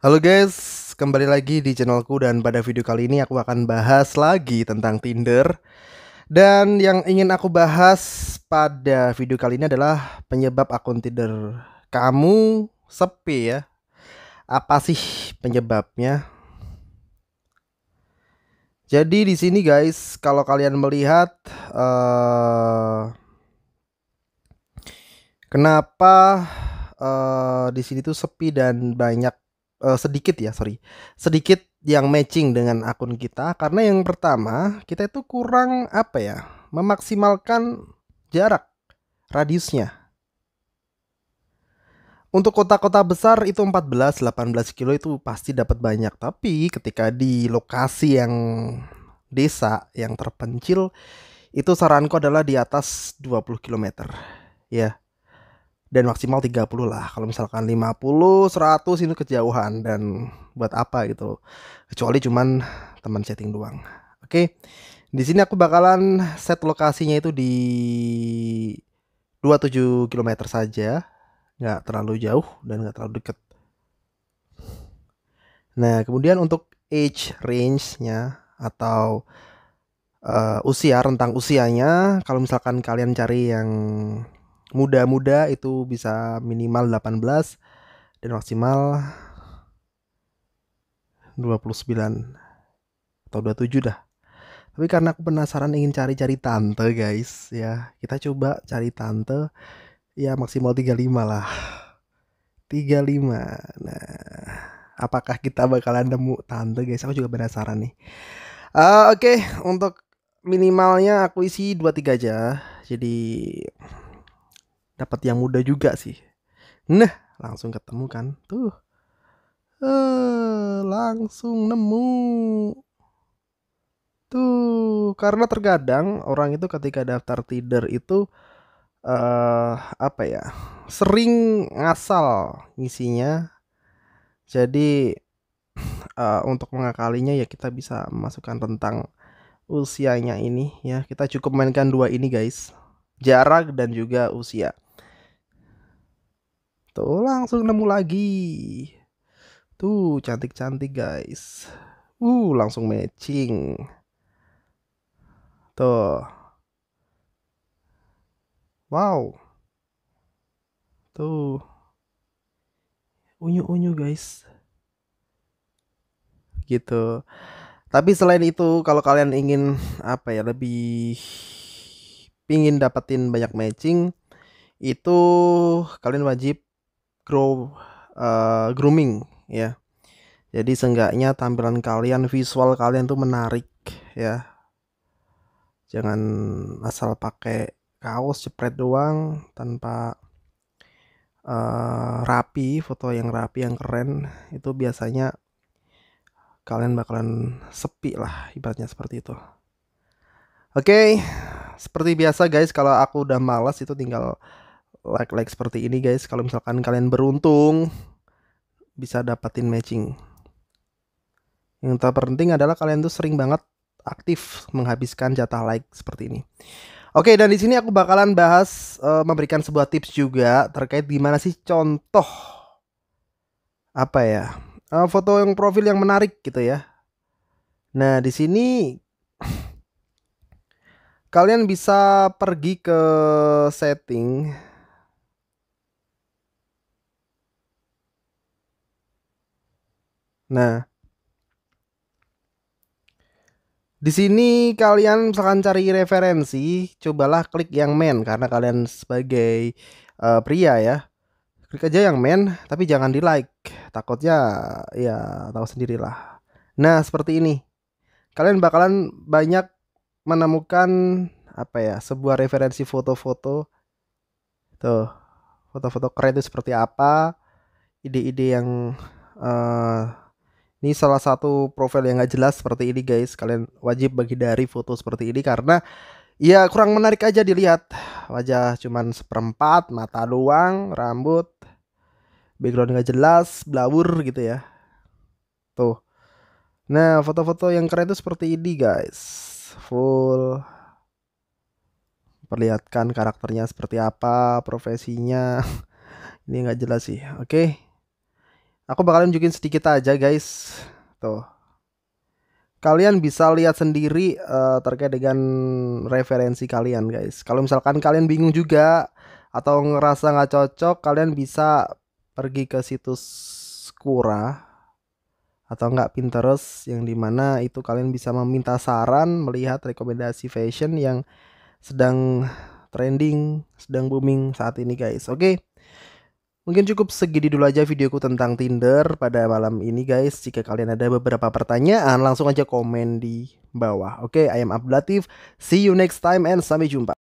Halo guys, kembali lagi di channelku dan pada video kali ini aku akan bahas lagi tentang Tinder Dan yang ingin aku bahas pada video kali ini adalah penyebab akun Tinder kamu sepi ya Apa sih penyebabnya? Jadi di sini guys, kalau kalian melihat uh, Kenapa uh, di sini tuh sepi dan banyak uh, sedikit ya sorry sedikit yang matching dengan akun kita karena yang pertama kita itu kurang apa ya memaksimalkan jarak radiusnya untuk kota-kota besar itu 14 18 kilo itu pasti dapat banyak tapi ketika di lokasi yang desa yang terpencil itu saranku adalah di atas 20 km ya dan maksimal 30 lah. Kalau misalkan 50, 100 itu kejauhan dan buat apa gitu. Kecuali cuman teman setting doang. Oke. Di sini aku bakalan set lokasinya itu di 27 km saja. nggak terlalu jauh dan nggak terlalu deket. Nah, kemudian untuk age range-nya atau uh, usia rentang usianya, kalau misalkan kalian cari yang muda-muda itu bisa minimal 18 dan maksimal 29 atau 27 dah. Tapi karena aku penasaran ingin cari-cari tante guys ya. Kita coba cari tante ya maksimal 35 lah. 35. Nah, apakah kita bakalan nemu tante guys? Aku juga penasaran nih. Uh, Oke, okay. untuk minimalnya aku isi 23 aja. Jadi dapat yang muda juga sih. Nah, langsung ketemu kan. Tuh. Eh, langsung nemu. Tuh, karena terkadang orang itu ketika daftar Tinder itu eh uh, apa ya? sering ngasal ngisinya. Jadi uh, untuk mengakalinya ya kita bisa masukkan tentang usianya ini ya. Kita cukup mainkan dua ini guys. Jarak dan juga usia. Tuh gitu. langsung nemu lagi. Tuh cantik-cantik guys. Uh langsung matching. Tuh. Wow. Tuh. Unyu-unyu guys. Gitu. Tapi selain itu kalau kalian ingin apa ya lebih pingin dapetin banyak matching itu kalian wajib grow uh, grooming ya. Jadi seenggaknya tampilan kalian, visual kalian tuh menarik ya. Jangan asal pakai kaos jepret doang tanpa uh, rapi, foto yang rapi yang keren itu biasanya kalian bakalan sepi lah ibaratnya seperti itu. Oke, okay. seperti biasa guys kalau aku udah malas itu tinggal like-like seperti ini guys kalau misalkan kalian beruntung bisa dapatin matching yang terpenting adalah kalian tuh sering banget aktif menghabiskan jatah like seperti ini Oke, dan di sini aku bakalan bahas uh, memberikan sebuah tips juga terkait gimana sih contoh apa ya uh, foto yang profil yang menarik gitu ya. Nah, di sini kalian bisa pergi ke setting Nah, Di sini kalian misalkan cari referensi, cobalah klik yang main karena kalian sebagai uh, pria ya. Klik aja yang main, tapi jangan di like. Takutnya ya tahu sendirilah. Nah seperti ini, kalian bakalan banyak menemukan apa ya sebuah referensi foto-foto. Tuh foto-foto keren itu seperti apa, ide-ide yang uh, ini salah satu profil yang gak jelas seperti ini guys. Kalian wajib bagi dari foto seperti ini karena ya kurang menarik aja dilihat. Wajah cuman seperempat, mata doang, rambut, background gak jelas, blawur gitu ya. Tuh. Nah, foto-foto yang keren itu seperti ini guys. Full perlihatkan karakternya seperti apa, profesinya. ini gak jelas sih. Oke. Okay. Aku bakalan nunjukin sedikit aja guys. Tuh. Kalian bisa lihat sendiri uh, terkait dengan referensi kalian guys. Kalau misalkan kalian bingung juga atau ngerasa nggak cocok, kalian bisa pergi ke situs Kura atau nggak Pinterest yang dimana itu kalian bisa meminta saran melihat rekomendasi fashion yang sedang trending, sedang booming saat ini guys. Oke. Okay? Mungkin cukup segini dulu aja videoku tentang Tinder pada malam ini guys. Jika kalian ada beberapa pertanyaan langsung aja komen di bawah. Oke, okay, I am ablatif See you next time and sampai jumpa.